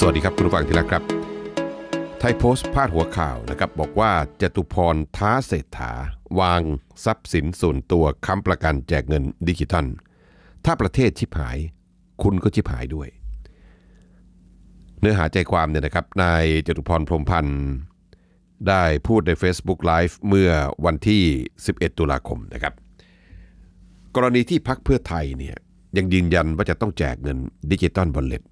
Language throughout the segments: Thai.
สวัสดีครับ คุณผู้ฟังที่รักครับ ไทยโพสต์พาดหัวข่าวนะครับ บอกว่าจตุพรท้าเศรษฐา วางทรัพย์สินส่วนตัวค้ำประกันแจกเงินดิจิทัล ถ้าประเทศชิบหาย คุณก็ชิบหายด้วย เนื้อหาใจความเนี่ยนะครับนายจตุพรพรมพันธ์ ได้พูดใน Facebook Live เมื่อวันที่ 11 ตุลาคมนะครับ กรณีที่พักเพื่อไทยเนี่ยยังยืนยันว่าจะต้องแจกเงินดิจิตอลบอลเล็ต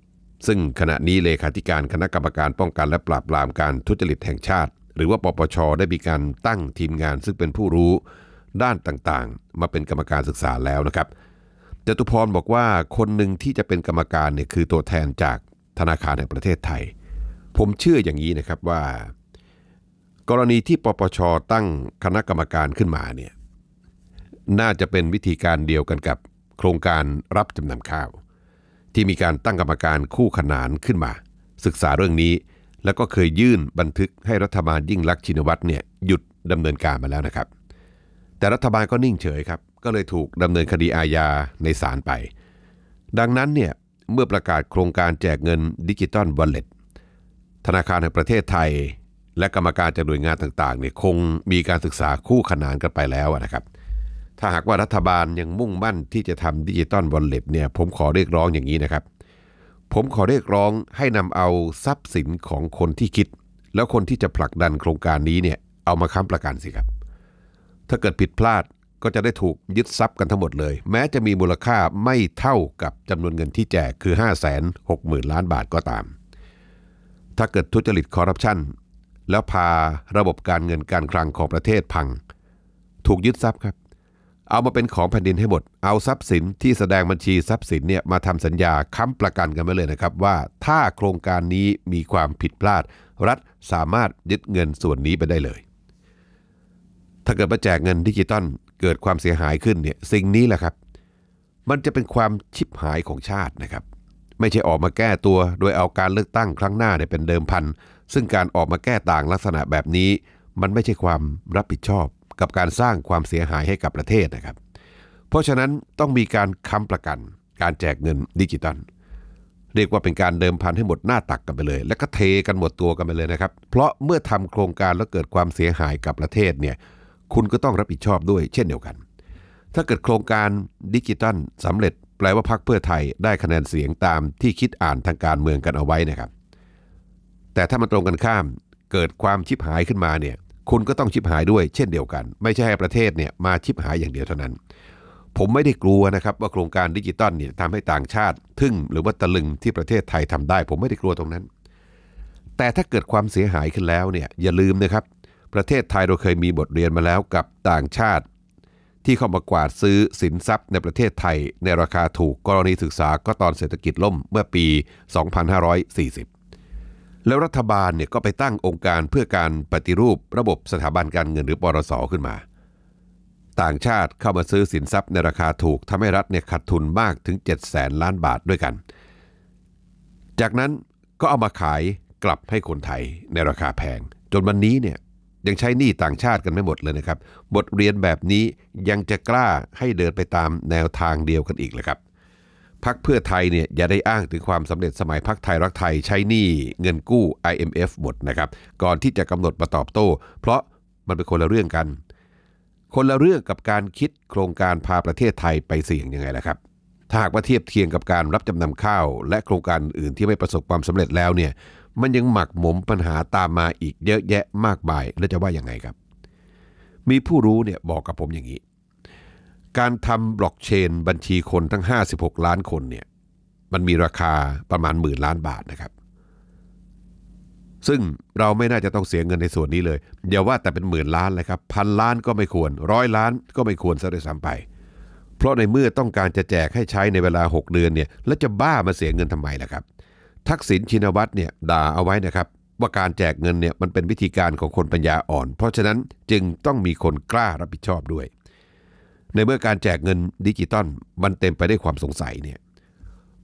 ซึ่งขณะนี้เลขาธิการคณะกรรมการป้องกันและปราบปรามการทุจริตแห่งชาติ หรือว่าปปช ได้มีการตั้งทีมงาน ซึ่งเป็นผู้รู้ด้านต่างๆ มาเป็นกรรมการศึกษาแล้วนะครับจตุพรบอกว่าคนหนึ่งที่จะเป็นกรรมการเนี่ยคือตัวแทนจากธนาคารแห่งประเทศไทย ผมเชื่ออย่างนี้นะครับว่า กรณีที่ปปช ตั้งคณะกรรมการขึ้นมาเนี่ยน่าจะเป็นวิธีการเดียวกันกับ โครงการรับจำนำข้าวที่มีการตั้งกรรมการคู่ขนานขึ้นมา ศึกษาเรื่องนี้ แล้วก็เคยยื่นบันทึกให้รัฐบาลยิ่งลักษณ์ชินวัตรเนี่ยหยุดดำเนินการมาแล้วนะครับ แต่รัฐบาลก็นิ่งเฉยครับก็เลยถูกดำเนินคดีอาญาในศาลไป ดังนั้นเนี่ยเมื่อประกาศโครงการแจกเงินดิจิตอลวอลเล็ตธนาคารแห่งประเทศไทย และกรรมการจากหน่วยงานต่างๆเนี่ยคงมีการศึกษาคู่ขนานกันไปแล้วนะครับเถ้าหากว่ารัฐบาลยังมุ่งมั่นที่จะทำดิจิตอลวอลเล็ตเนี่ย ผมขอเรียกร้องอย่างนี้นะครับ ผมขอเรียกร้องให้นำเอาทรัพย์สินของคนที่คิด แล้วคนที่จะผลักดันโครงการนี้เนี่ยเอามาค้ำประกันสิครับ ถ้าเกิดผิดพลาดก็จะได้ถูกยึดทรัพย์กันทั้งหมดเลย แม้จะมีมูลค่าไม่เท่ากับจำนวนเงินที่แจกคือ 5 6 0 0 0 0 ล้านบาทก็ตาม ถ้าเกิดทุจริตคอร์รัปชันแล้วพาระบบการเงินการคลังของประเทศพัง ถูกยึดทรัพย์ครับเอามาเป็นของแผ่นดินให้หมด เอาทรัพย์สินที่แสดงบัญชีทรัพย์สินเนี่ยมาทำสัญญาค้าประกันกันไว้เลยนะครับว่าถ้าโครงการนี้มีความผิดพลาด รัฐสามารถยึดเงินส่วนนี้ไปได้เลย ถ้าเกิดมาแจกเงินดิจิตอลเกิดความเสียหายขึ้นเนี่ยสิ่งนี้แหละครับ มันจะเป็นความชิบหายของชาตินะครับ ไม่ใช่ออกมาแก้ตัวโดยเอาการเลือกตั้งครั้งหน้าเนี่ยเป็นเดิมพันซึ่งการออกมาแก้ต่างลักษณะแบบนี้ มันไม่ใช่ความรับผิดชอบกับการสร้างความเสียหายให้กับประเทศนะครับ เพราะฉะนั้นต้องมีการค้ำประกัน การแจกเงินดิจิตอลเรียกว่าเป็นการเดิมพันให้หมดหน้าตักกันไปเลย และก็เทกันหมดตัวกันไปเลยนะครับ เพราะเมื่อทำโครงการแล้วเกิดความเสียหายกับประเทศเนี่ยคุณก็ต้องรับผิดชอบด้วยเช่นเดียวกัน ถ้าเกิดโครงการดิจิตอลสำเร็จแปลว่าพรรคเพื่อไทยได้คะแนนเสียงตามที่คิดอ่านทางการเมืองกันเอาไว้นะครับ แต่ถ้ามันตรงกันข้ามเกิดความชิบหายขึ้นมาเนี่ยคุณก็ต้องชิบหายด้วย เช่นเดียวกัน ไม่ใช่ให้ประเทศเนี่ยมาชิบหายอย่างเดียวเท่านั้น ผมไม่ได้กลัวนะครับ ว่าโครงการดิจิตอลเนี่ยทำให้ต่างชาติ ทึ่งหรือว่าตะลึงที่ประเทศไทยทำได้ ผมไม่ได้กลัวตรงนั้น แต่ถ้าเกิดความเสียหายขึ้นแล้วเนี่ยอย่าลืมนะครับ ประเทศไทยเราเคยมีบทเรียนมาแล้วกับต่างชาติ ที่เข้ามากวาดซื้อสินทรัพย์ในประเทศไทย ในราคาถูกกรณีศึกษาก็ตอนเศรษฐกิจล่มเมื่อปี 2540แล้วรัฐบาลเนี่ยก็ไปตั้งองค์การเพื่อการปฏิรูประบบสถาบันการเงินหรือ ปรสขึ้นมา ต่างชาติเข้ามาซื้อสินทรัพย์ในราคาถูกทำให้รัฐเนี่ยขาดทุนมากถึง 7 0 0แสนล้านบาทด้วยกัน จากนั้นก็เอามาขายกลับให้คนไทยในราคาแพง จนวันนี้เนี่ยยังใช้หนี้ต่างชาติกันไม่หมดเลยนะครับ บทเรียนแบบนี้ยังจะกล้าให้เดินไปตามแนวทางเดียวกันอีกเลยครับพักเพื่อไทยเนี่ยอย่าได้อ้างถึงความสำเร็จสมัยพักไทยรักไทยใช้หนี้เงินกู้ IMF หมดนะครับก่อนที่จะกำหนดมาตอบโต้เพราะมันเป็นคนละเรื่องกัน คนละเรื่องกับการคิดโครงการพาประเทศไทยไปเสี่ยงยังไงล่ะครับถ้าหากว่าเทียบเทียงกับการรับจำนำข้าวและโครงการอื่นที่ไม่ประสบความสำเร็จแล้วเนี่ยมันยังหมักหมมปัญหาตามมาอีกเยอะแยะมากมาย แล้วจะว่าอย่างไงครับ มีผู้รู้เนี่ยบอกกับผมอย่างนี้การทำบล็อกเชนบัญชีคนทั้ง 56 ล้านคนเนี่ยมันมีราคาประมาณหมื่นล้านบาทนะครับซึ่งเราไม่น่าจะต้องเสียเงินในส่วนนี้เลย อย่าว่าแต่เป็นหมื่นล้านเลยครับพัน ล้านก็ไม่ควรร้อยล้านก็ไม่ควรซะด้วยซ้ำไป เพราะในเมื่อต้องการจะแจกให้ใช้ในเวลา 6 เดือนเนี่ยแล้วจะบ้ามาเสียเงินทำไมล่ะครับทักษิณชินวัตรเนี่ยด่าเอาไว้นะครับว่าการแจกเงินเนี่ยมันเป็นวิธีการของคนปัญญาอ่อน เพราะฉะนั้นจึงต้องมีคนกล้ารับผิดชอบด้วยในเมื่อการแจกเงินดิจิตอลมันเต็มไปได้วยความสงสัยเนี่ย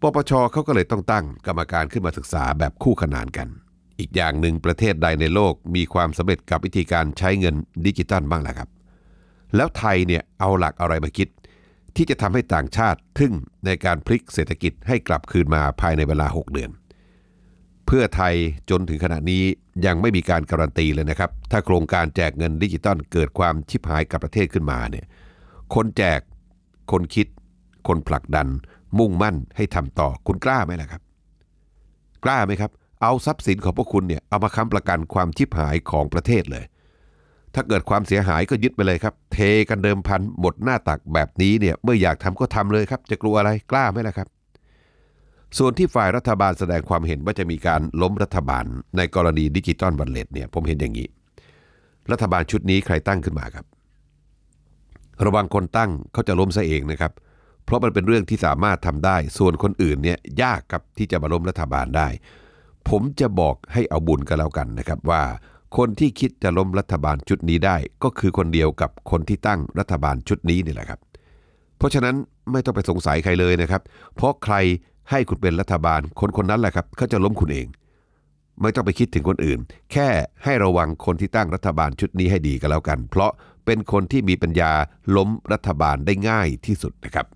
ปปชเขาก็เลยต้องตั้งกรรมการขึ้นมาศึกษาแบบคู่ขนานกัน อีกอย่างหนึ่งประเทศใดในโลกมีความสำเร็จกับวิธีการใช้เงินดิจิตอลบ้างล่ะครับ แล้วไทยเนี่ย เอาหลักอะไรมาคิด ที่จะทำให้ต่างชาติทึ่งในการพลิกเศรษฐกิจให้กลับคืนมาภายในเวลา 6 เดือน เพื่อไทยจนถึงขณะนี้ยังไม่มีการการันตีเลยนะครับ ถ้าโครงการแจกเงินดิจิตอลเกิดความชิบหายกับประเทศขึ้นมาเนี่ยคนแจกคนคิด คนผลักดัน มุ่งมั่นให้ทำต่อคุณกล้าไหมล่ะครับ กล้าไหมครับ เอาทรัพย์สินของพวกคุณเนี่ย เอามาค้ำประกันความชิบหายของประเทศเลย ถ้าเกิดความเสียหายก็ยึดไปเลยครับ เทกันเดิมพันหมดหน้าตักแบบนี้เนี่ย เมื่ออยากทำก็ทำเลยครับ จะกลัวอะไร กล้าไหมล่ะครับ ส่วนที่ฝ่ายรัฐบาลแสดงความเห็นว่าจะมีการล้มรัฐบาลในกรณีดิจิตอลบัลเลตเนี่ย ผมเห็นอย่างนี้ รัฐบาลชุดนี้ใครตั้งขึ้นมาครับระวังคนตั้งเขาจะล้มซะเองนะครับ เพราะมันเป็นเรื่องที่สามารถทำได้ ส่วนคนอื่นเนี่ยยากครับที่จะมาล้มรัฐบาลได้ ผมจะบอกให้เอาบุญกันแล้วกันนะครับว่าคนที่คิดจะล้มรัฐบาลชุดนี้ได้ ก็คือคนเดียวกับคนที่ตั้งรัฐบาลชุดนี้นี่แหละครับเพราะฉะนั้นไม่ต้องไปสงสัยใครเลยนะครับ เพราะใครให้คุณเป็นรัฐบาลคนคนนั้นแหละครับเขาจะล้มคุณเองไม่ต้องไปคิดถึงคนอื่น แค่ให้ระวังคนที่ตั้งรัฐบาลชุดนี้ให้ดีก็แล้วกัน เพราะเป็นคนที่มีปัญญาล้มรัฐบาลได้ง่ายที่สุดนะครับ